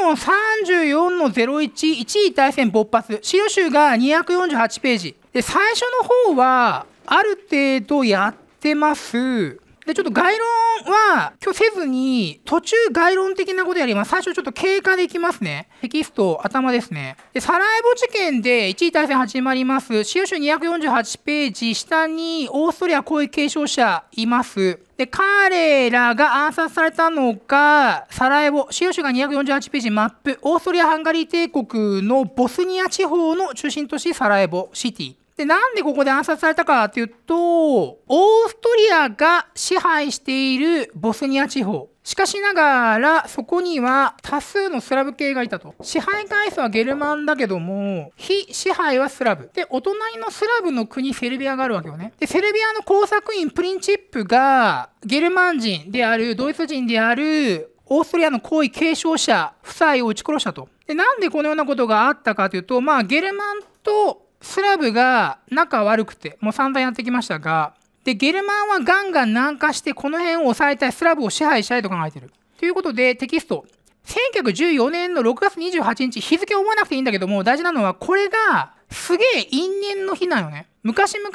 ション34の011位対戦勃発資料集が248ページで最初の方はある程度やってますでちょっと概論は今日せずに途中概論的なことやります最初ちょっと経過でいきますねテキスト頭ですねでサラエボ事件で1位対戦始まります資料集248ページ下にオーストリア行為継承者いますで、彼らが暗殺されたのが、サラエボ、資料集が248ページマップ、オーストリア・ハンガリー帝国のボスニア地方の中心都市サラエボシティで、なんでここで暗殺されたかっていうと、オーストリアが支配しているボスニア地方。しかしながら、そこには多数のスラブ系がいたと。支配階層はゲルマンだけども、非支配はスラブ。で、お隣のスラブの国、セルビアがあるわけよね。で、セルビアの工作員プリンチップが、ゲルマン人である、ドイツ人である、オーストリアの皇位継承者夫妻を撃ち殺したと。で、なんでこのようなことがあったかというと、まあ、ゲルマンとスラブが仲悪くて、もう散々やってきましたが、で、ゲルマンはガンガン南下して、この辺を抑えたい、スラブを支配したいと考えている。ということで、テキスト。1914年の6月28日、日付覚えなくていいんだけども、大事なのは、これが、すげえ因縁の日なのね。昔々、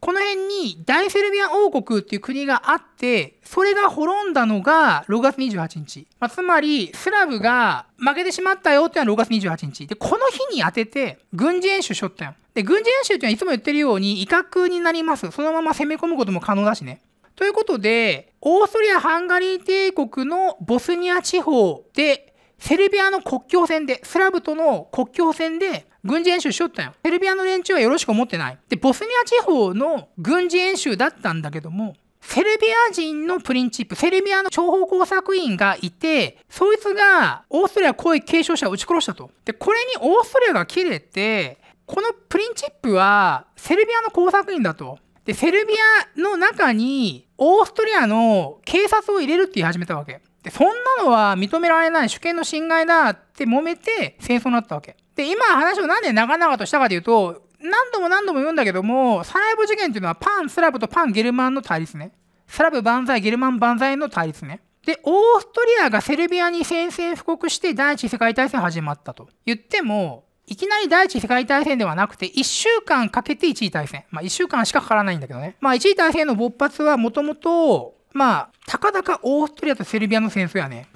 この辺に大セルビア王国っていう国があって、それが滅んだのが6月28日。まあ、つまり、スラブが負けてしまったよっていうのは6月28日。で、この日に当てて、軍事演習しよったよ。で、軍事演習っていうのはいつも言ってるように威嚇になります。そのまま攻め込むことも可能だしね。ということで、オーストリア・ハンガリー帝国のボスニア地方で、セルビアの国境線で、スラブとの国境線で軍事演習しよったよ。セルビアの連中はよろしく思ってない。で、ボスニア地方の軍事演習だったんだけども、セルビア人のプリンチップ、セルビアの諜報工作員がいて、そいつがオーストリア公益継承者を撃ち殺したと。で、これにオーストリアが切れて、このプリンチップはセルビアの工作員だと。で、セルビアの中にオーストリアの警察を入れるって言い始めたわけ。で、そんなのは認められない主権の侵害だっで、揉めて戦争になったわけ。で、今話をなんで長々としたかというと、何度も何度も言うんだけども、サライボ事件というのはパンスラブとパンゲルマンの対立ね。スラブ万歳、ゲルマン万歳の対立ね。で、オーストリアがセルビアに宣戦布告して第一次世界大戦始まったと言っても、いきなり第一次世界大戦ではなくて、1週間かけて1位大戦。まあ1週間しかかからないんだけどね。まあ1位大戦の勃発はもともと、まあ、たかだかオーストリアとセルビアの戦争やね。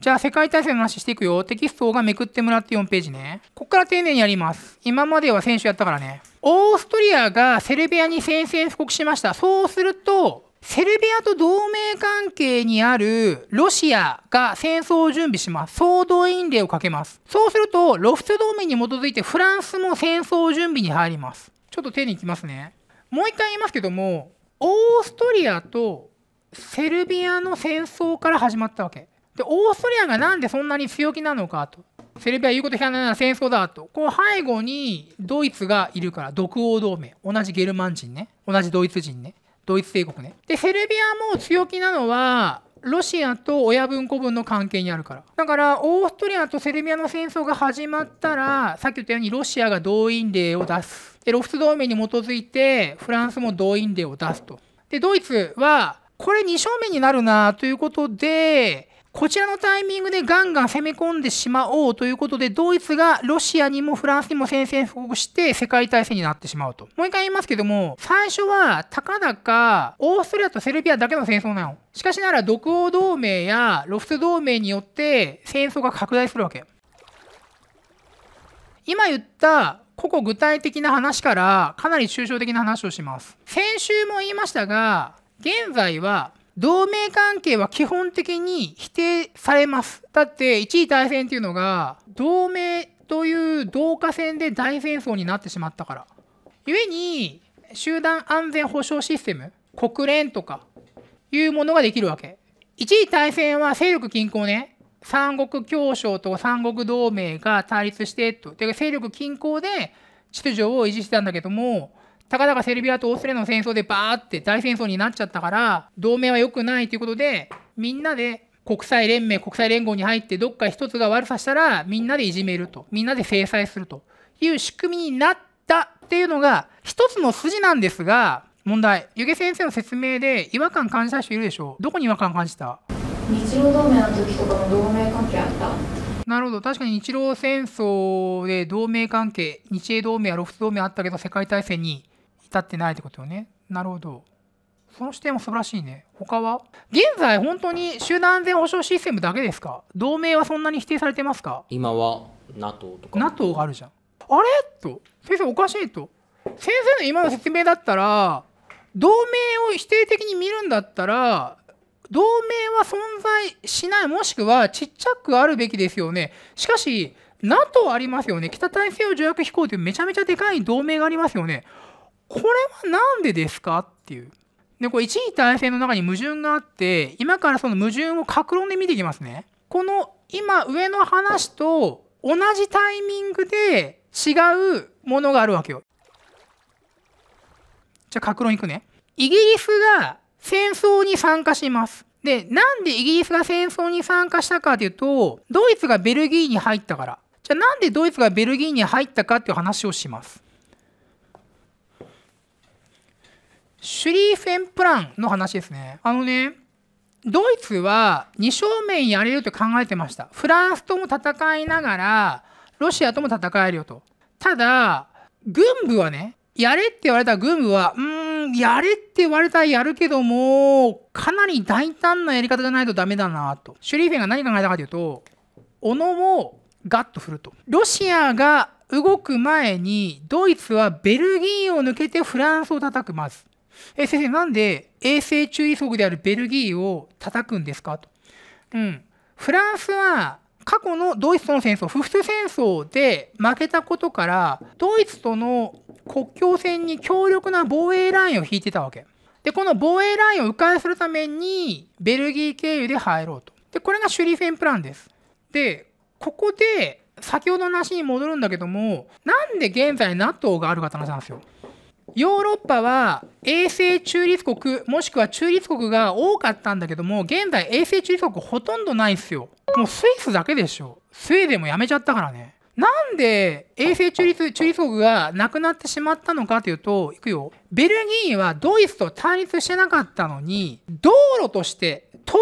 じゃあ世界大戦の話していくよ。テキストがめくってもらって4ページね。こっから丁寧にやります。今までは先週やったからね。オーストリアがセルビアに宣戦布告しました。そうすると、セルビアと同盟関係にあるロシアが戦争を準備します。総動員令をかけます。そうすると、ロフト同盟に基づいてフランスも戦争準備に入ります。ちょっと手に行きますね。もう一回言いますけども、オーストリアとセルビアの戦争から始まったわけ。でオーストリアがなんでそんなに強気なのかとセルビア言うこと聞かないなら戦争だとこう背後にドイツがいるから独欧同盟同じゲルマン人ね同じドイツ人ねドイツ帝国ねでセルビアも強気なのはロシアと親分子分の関係にあるからだからオーストリアとセルビアの戦争が始まったらさっき言ったようにロシアが動員令を出すでロフス同盟に基づいてフランスも動員令を出すとでドイツはこれ二正面になるなということでこちらのタイミングでガンガン攻め込んでしまおうということで、ドイツがロシアにもフランスにも宣戦布告して世界大戦になってしまうと。もう一回言いますけども、最初は、たかか、オーストリアとセルビアだけの戦争なの。しかしながら、独欧同盟やロフト同盟によって戦争が拡大するわけ。今言った個々具体的な話からかなり抽象的な話をします。先週も言いましたが、現在は同盟関係は基本的に否定されます。だって一位大戦っていうのが同盟という同化戦で大戦争になってしまったから。故に集団安全保障システム国連とかいうものができるわけ。一位大戦は勢力均衡ね三国協商と三国同盟が対立してとで勢力均衡で秩序を維持してたんだけどもたかだかセルビアとオーストリアの戦争でバーって大戦争になっちゃったから、同盟は良くないということで、みんなで国際連盟、国際連合に入ってどっか一つが悪さしたら、みんなでいじめると、みんなで制裁するという仕組みになったっていうのが、一つの筋なんですが、問題。湯気先生の説明で違和感感じた人いるでしょどこに違和感感じた日露同盟の時とかも同盟関係あったなるほど確かに日露戦争で同盟関係日英同盟やロフス同盟あったけど世界大戦に至ってないってことよね。なるほど。その視点も素晴らしいね。他は現在、本当に集団安全保障システムだけですか同盟はそんなに否定されてますか今は NATO とか。NATO があるじゃん。あれと、先生おかしいと。先生の今の説明だったら、同盟を否定的に見るんだったら、同盟は存在しない、もしくはちっちゃくあるべきですよね。しかし、NATO ありますよね。北大西洋条約機構というめちゃめちゃでかい同盟がありますよね。これは何でですかっていう。で、これ一位体制の中に矛盾があって、今からその矛盾を格論で見ていきますね。この今上の話と同じタイミングで違うものがあるわけよ。じゃあ格論いくね。イギリスが戦争に参加します。で、なんでイギリスが戦争に参加したかというと、ドイツがベルギーに入ったから。じゃあなんでドイツがベルギーに入ったかっていう話をします。シュリーフェンプランの話ですね。あのね、ドイツは二正面やれると考えてました。フランスとも戦いながら、ロシアとも戦えるよと。ただ、軍部はね、やれって言われた軍部は、うーん、やれって言われたらやるけども、かなり大胆なやり方じゃないとダメだなと。シュリーフェンが何考えたかというと、斧をガッと振ると。ロシアが動く前に、ドイツはベルギーを抜けてフランスを叩く、まず。え先生、なんで衛星中意則であるベルギーを叩くんですかと。うん。フランスは過去のドイツとの戦争、フフス戦争で負けたことから、ドイツとの国境線に強力な防衛ラインを引いてたわけ。で、この防衛ラインを迂回するために、ベルギー経由で入ろうと。で、これがシュリフェンプランです。で、ここで、先ほどの話に戻るんだけども、なんで現在 NATO があるかって話なんですよ。ヨーロッパは永世中立国もしくは中立国が多かったんだけども現在永世中立国ほとんどないっすよもうスイスだけでしょスウェーデンもやめちゃったからねなんで永世中立中立国がなくなってしまったのかというといくよベルギーはドイツと対立してなかったのに道路として通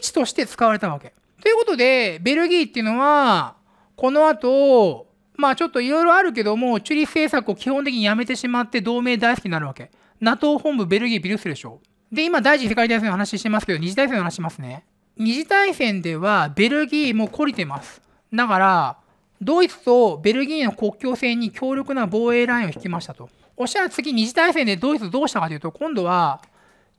り道として使われたわけということでベルギーっていうのはこの後まあちょっといろいろあるけども、チュリ政策を基本的にやめてしまって同盟大好きになるわけ。NATO 本部ベルギービルスでしょ。で、今第一次世界大戦の話してますけど、二次大戦の話しますね。二次大戦ではベルギーも懲りてます。だから、ドイツとベルギーの国境線に強力な防衛ラインを引きましたと。おっしゃる次二次大戦でドイツどうしたかというと、今度は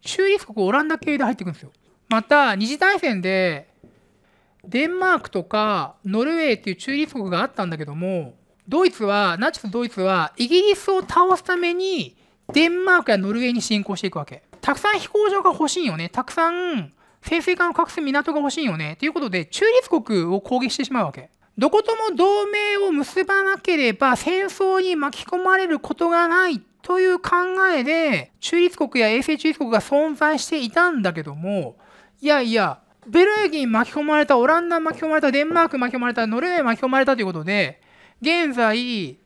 中立国オランダ系で入ってくくんですよ。また、二次大戦でデンマークとかノルウェーっていう中立国があったんだけどもドイツはナチスドイツはイギリスを倒すためにデンマークやノルウェーに侵攻していくわけたくさん飛行場が欲しいよねたくさん潜水艦を隠す港が欲しいよねということで中立国を攻撃してしまうわけどことも同盟を結ばなければ戦争に巻き込まれることがないという考えで中立国や衛星中立国が存在していたんだけどもいやいやベルギー巻き込まれた、オランダ巻き込まれた、デンマーク巻き込まれた、ノルウェー巻き込まれたということで、現在、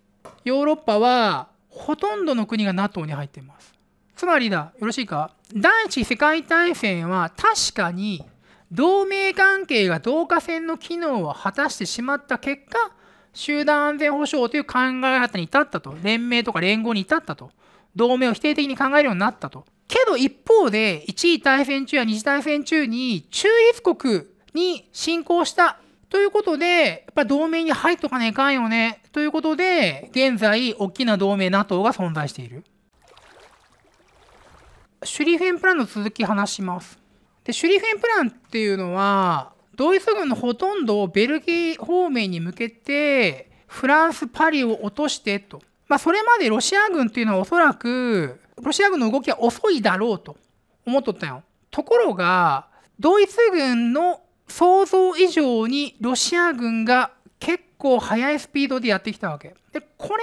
ヨーロッパはほとんどの国が NATO に入っています。つまりだ、よろしいか第一次世界大戦は確かに同盟関係が同化線の機能を果たしてしまった結果、集団安全保障という考え方に至ったと。連盟とか連合に至ったと。同盟を否定的に考えるようになったと。けど一方で、1位大戦中や2次大戦中に中立国に侵攻したということで、やっぱ同盟に入っとかねえかんよね。ということで、現在、大きな同盟 NATO が存在している。シュリフェンプランの続き話します。で、シュリフェンプランっていうのは、ドイツ軍のほとんどをベルギー方面に向けて、フランス・パリを落としてと。まあ、それまでロシア軍っていうのはおそらく、ロシア軍の動きは遅いだろうと思っとったよ。ところが、ドイツ軍の想像以上にロシア軍が結構速いスピードでやってきたわけ。で、これは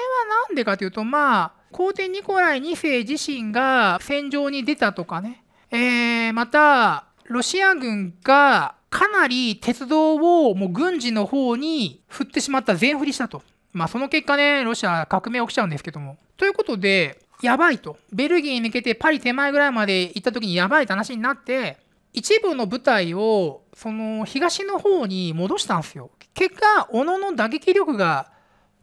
何でかというと、まあ、皇帝ニコライ2世自身が戦場に出たとかね、えー、また、ロシア軍がかなり鉄道をもう軍事の方に振ってしまった、全振りしたと。まあ、その結果ね、ロシア革命起きちゃうんですけども。ということで、やばいと。ベルギー抜けてパリ手前ぐらいまで行った時にやばいって話になって、一部の部隊を、その、東の方に戻したんですよ。結果、小野の打撃力が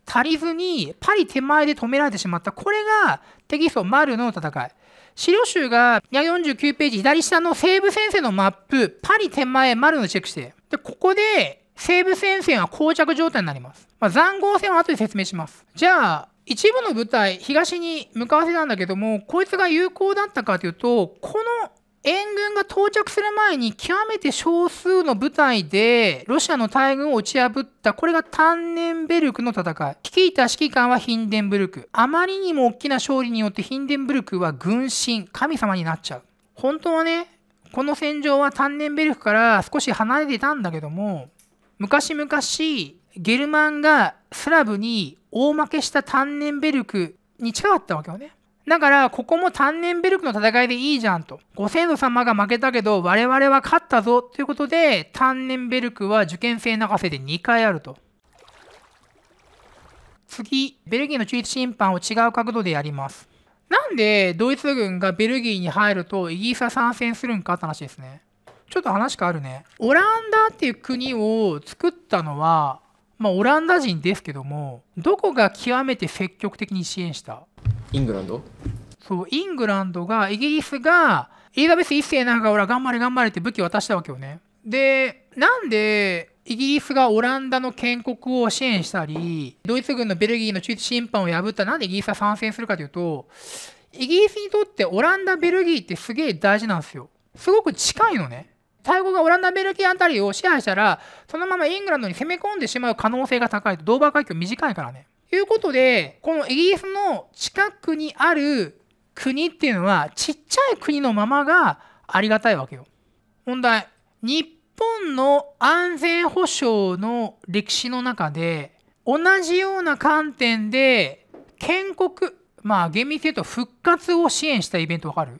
足りずに、パリ手前で止められてしまった。これが、テキスト丸の戦い。資料集が49ページ左下の西部戦線のマップ、パリ手前丸のチェックして。で、ここで、西部戦線は膠着状態になります。まあ、残壕戦は後で説明します。じゃあ、一部の部隊東に向かわせたんだけどもこいつが有効だったかというとこの援軍が到着する前に極めて少数の部隊でロシアの大軍を打ち破ったこれがタンネンベルクの戦い率いた指揮官はヒンデンブルクあまりにも大きな勝利によってヒンデンブルクは軍神神様になっちゃう本当はねこの戦場はタンネンベルクから少し離れていたんだけども昔々ゲルマンがスラブに大負けしたタンネンベルクに近かったわけよね。だから、ここもタンネンベルクの戦いでいいじゃんと。ご先祖様が負けたけど、我々は勝ったぞということで、タンネンベルクは受験生泣かせで2回あると。次、ベルギーの中立審判を違う角度でやります。なんでドイツ軍がベルギーに入るとイギリスは参戦するんかって話ですね。ちょっと話変わるね。オランダっていう国を作ったのはまあ、オランダ人ですけどもどこが極めて積極的に支援したイングランドそうイングランドがイギリスがエリザベス1世なんかほら頑張れ頑張れって武器渡したわけよねでなんでイギリスがオランダの建国を支援したりドイツ軍のベルギーの中立審判を破ったなんでイギリスは参戦するかというとイギリスにとってオランダベルギーってすげえ大事なんですよすごく近いのね大国がオランダ、ベルギーあたりを支配したら、そのままイングランドに攻め込んでしまう可能性が高いと、ドーバー海峡短いからね。ということで、このイギリスの近くにある国っていうのは、ちっちゃい国のままがありがたいわけよ。問題。日本の安全保障の歴史の中で、同じような観点で、建国、まあ厳密に言うと復活を支援したイベントわかる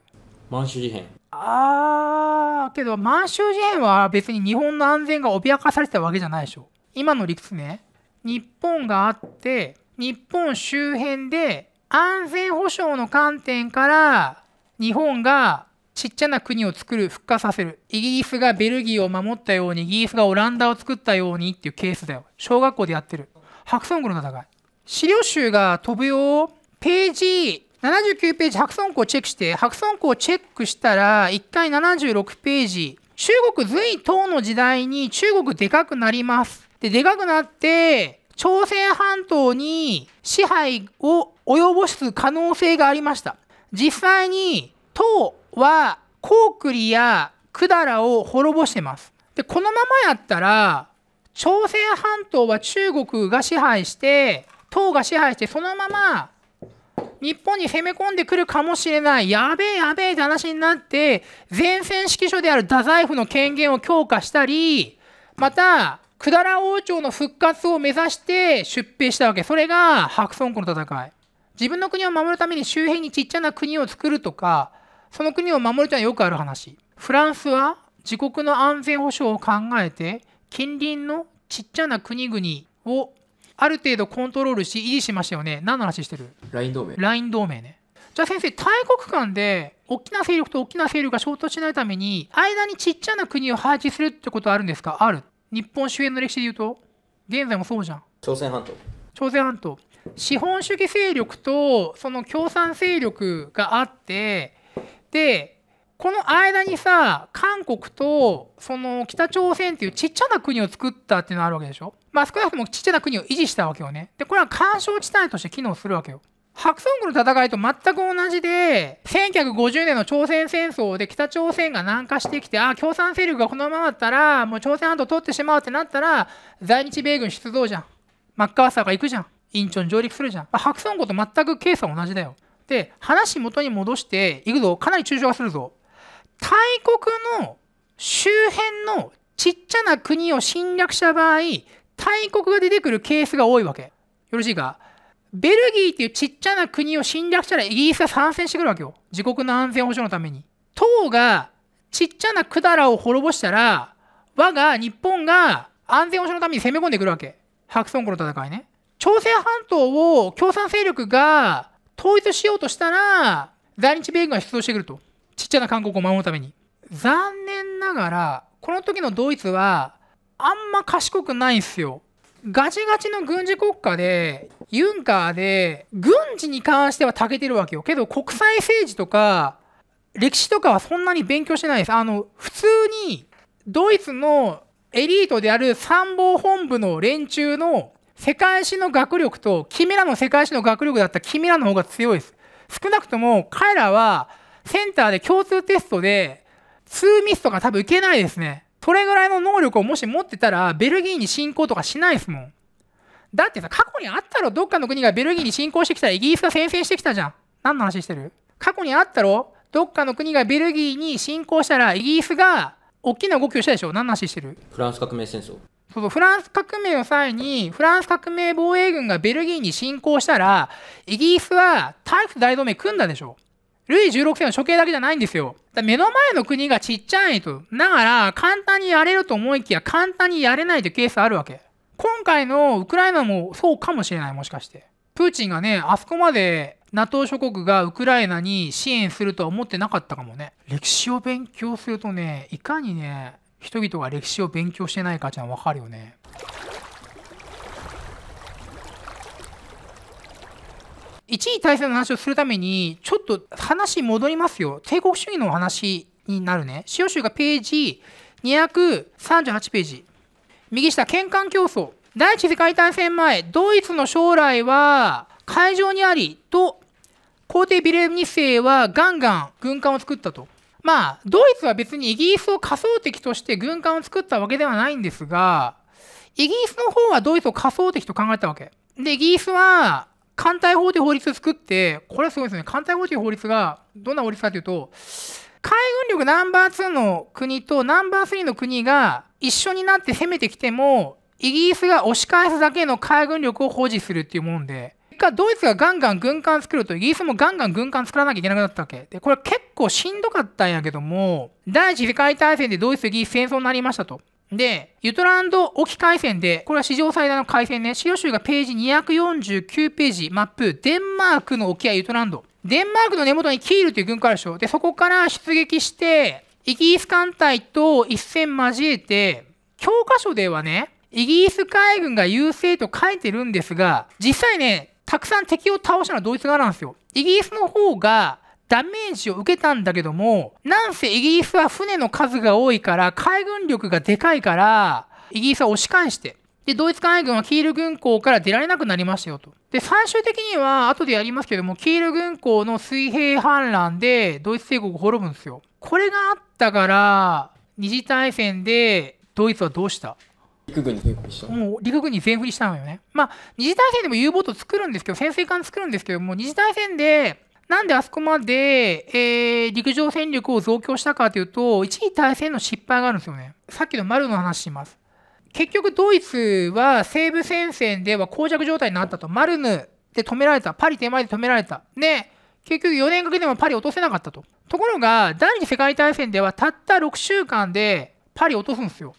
満州事変。あー、けど満州事変は別に日本の安全が脅かされてたわけじゃないでしょ。今の理屈ね。日本があって、日本周辺で安全保障の観点から日本がちっちゃな国を作る、復活させる。イギリスがベルギーを守ったように、イギリスがオランダを作ったようにっていうケースだよ。小学校でやってる。白村軍の戦い。資料集が飛ぶよ。ページ79ページ、白村校チェックして、白村校チェックしたら、1回76ページ、中国隋唐の時代に中国でかくなります。で、でかくなって、朝鮮半島に支配を及ぼす可能性がありました。実際に、唐は、コウクリや百済を滅ぼしてます。で、このままやったら、朝鮮半島は中国が支配して、唐が支配して、そのまま日本に攻め込んでくるかもしれない、やべえやべえって話になって、前線指揮所である太宰府の権限を強化したり、また、百済王朝の復活を目指して出兵したわけ。それが白村湖の戦い。自分の国を守るために周辺にちっちゃな国を作るとか、その国を守るというのはよくある話。フランスは自国の安全保障を考えて、近隣のちっちゃな国々をある程度コントロールし維持しましたよね何の話してるライン同盟ライン同盟ねじゃあ先生大国間で大きな勢力と大きな勢力が衝突しないために間にちっちゃな国を配置するってことはあるんですかある日本周辺の歴史で言うと現在もそうじゃん朝鮮半島朝鮮半島資本主義勢力とその共産勢力があってでこの間にさ韓国とその北朝鮮っていうちっちゃな国を作ったっていうのがあるわけでしょまあ、少なくともちっちゃな国を維持したわけよね。で、これは干渉地帯として機能するわけよ。白村ンの戦いと全く同じで、1950年の朝鮮戦争で北朝鮮が南下してきて、あ、共産勢力がこのままだったら、もう朝鮮半島取ってしまうってなったら、在日米軍出動じゃん。マッカーサーが行くじゃん。インチョン上陸するじゃん。まあ、白村ンと全くケースは同じだよ。で、話元に戻して、行くぞ。かなり抽象化するぞ。大国の周辺のちっちゃな国を侵略した場合、大国が出てくるケースが多いわけ。よろしいかベルギーっていうちっちゃな国を侵略したらイギリスが参戦してくるわけよ。自国の安全保障のために。党がちっちゃな百済を滅ぼしたら、我が日本が安全保障のために攻め込んでくるわけ。白村湖の戦いね。朝鮮半島を共産勢力が統一しようとしたら、在日米軍が出動してくると。ちっちゃな韓国を守るために。残念ながら、この時のドイツはあんま賢くないんすよ。ガチガチの軍事国家で、ユンカーで、軍事に関しては長けてるわけよ。けど、国際政治とか、歴史とかはそんなに勉強してないです。あの、普通に、ドイツのエリートである参謀本部の連中の世界史の学力と、君らの世界史の学力だったら君らの方が強いです。少なくとも彼らは、センターで共通テストで、ツーミスとか多分いけないですね。それぐらいの能力をもし持ってたら、ベルギーに侵攻とかしないですもん。だってさ、過去にあったろ、どっかの国がベルギーに侵攻してきたら、イギリスが先制してきたじゃん。何の話してる過去にあったろ、どっかの国がベルギーに侵攻したら、イギリスが大きな動きをしたでしょ。何の話してるフランス革命戦争。そうそう、フランス革命の際に、フランス革命防衛軍がベルギーに侵攻したら、イギリスは体育大同盟組んだでしょ。ルイ16世の処刑だけじゃないんですよ。目の前の国がちっちゃいと。だから、簡単にやれると思いきや、簡単にやれないというケースあるわけ。今回のウクライナもそうかもしれない、もしかして。プーチンがね、あそこまで NATO 諸国がウクライナに支援するとは思ってなかったかもね。歴史を勉強するとね、いかにね、人々が歴史を勉強してないかっていうのはわかるよね。一位体制の話をするために、ちょっと話戻りますよ。帝国主義の話になるね。使用集がページ238ページ。右下、県間競争。第一次世界大戦前、ドイツの将来は海上にありと、皇帝ビレム2世はガンガン軍艦を作ったと。まあ、ドイツは別にイギリスを仮想敵として軍艦を作ったわけではないんですが、イギリスの方はドイツを仮想敵と考えたわけ。で、イギリスは艦隊法という法律を作って、これはすごいですね。艦隊法という法律が、どんな法律かというと、海軍力ナンバー2の国とナンバー3の国が一緒になって攻めてきても、イギリスが押し返すだけの海軍力を保持するっていうもので、ドイツがガンガン軍艦作るとイギリスもガンガン軍艦作らなきゃいけなくなったわけでこれ結構しんどかったんやけども第一次世界大戦でドイツイギリス戦争になりましたとで、ユトランド沖海戦で、これは史上最大の海戦ね、資料集がページ249ページ、マップ、デンマークの沖合ユトランド。デンマークの根元にキールという軍艦あるでしょ。で、そこから出撃して、イギリス艦隊と一戦交えて、教科書ではね、イギリス海軍が優勢と書いてるんですが、実際ね、たくさん敵を倒したのはドイツ側なんですよ。イギリスの方がダメージを受けたんだけども、なんせイギリスは船の数が多いから、海軍力がでかいから、イギリスは押し返して、で、ドイツ海軍はキール軍港から出られなくなりましたよと。で、最終的には、後でやりますけども、キール軍港の水平反乱で、ドイツ帝国滅ぶんですよ。これがあったから、二次大戦で、ドイツはどうした陸軍に全振りしたもう陸軍に全振りしたのよね。まあ、二次大戦でも U ボート作るんですけど、潜水艦作るんですけども、二次大戦でなんであそこまで、えー、陸上戦力を増強したかというと、一位対戦の失敗があるんですよね。さっきの丸の話します。結局ドイツは西部戦線では膠着状態になったと。マルヌで止められた。パリ手前で止められた。で、結局4年かけてもパリ落とせなかったと。ところが、第二次世界大戦ではたった6週間でパリ落とすんですよ。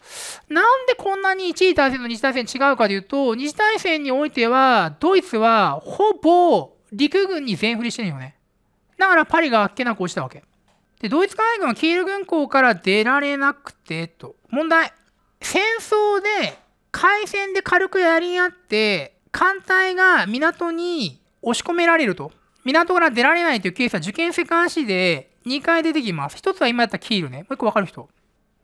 なんでこんなに1位大戦と2次大戦違うかというと、2次大戦においては、ドイツはほぼ陸軍に全振りしてるよね。だからパリがあっけなく落ちたわけ。で、ドイツ海軍はキール軍港から出られなくて、と。問題。戦争で、海戦で軽くやり合って、艦隊が港に押し込められると。港から出られないというケースは受験生監視で2回出てきます。1つは今やったキールね。もう1個わかる人。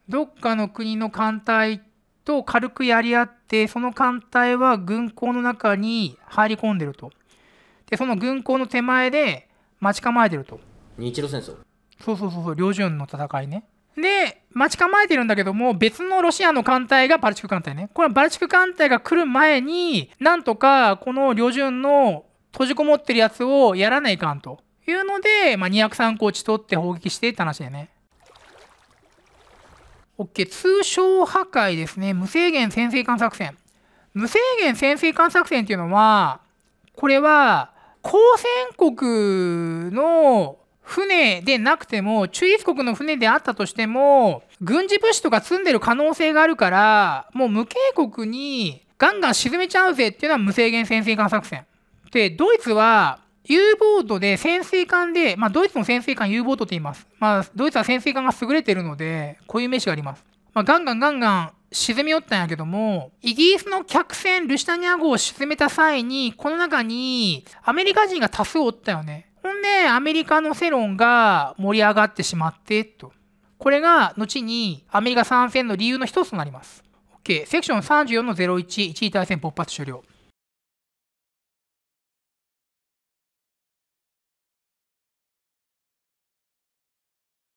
どっかの国の艦隊と軽くやり合って、その艦隊は軍港の中に入り込んでると。で、その軍港の手前で待ち構えてると日露戦争そうそうそうそう両順の戦いねで待ち構えてるんだけども別のロシアの艦隊がバルチク艦隊ねこれはバルチク艦隊が来る前になんとかこの旅順の閉じこもってるやつをやらないかんというので、まあ、203個地ち取って砲撃してって話よね OK 通称破壊ですね無制限潜水艦作戦無制限潜水艦作戦っていうのはこれは交戦国の船でなくても、中立国の船であったとしても、軍事物資とか積んでる可能性があるから、もう無警国にガンガン沈めちゃうぜっていうのは無制限潜水艦作戦。で、ドイツは U ボートで潜水艦で、まあ、ドイツも潜水艦 U ボートって言います。まあ、ドイツは潜水艦が優れてるので、こういう名詞があります。まあ、ガンガンガンガン沈み寄ったんやけども、イギリスの客船ルシタニア号を沈めた際に、この中にアメリカ人が多数おったよね。ほんで、アメリカの世論が盛り上がってしまって、と。これが、後にアメリカ参戦の理由の一つとなります。OK。セクション34の01、1位対戦勃発終了。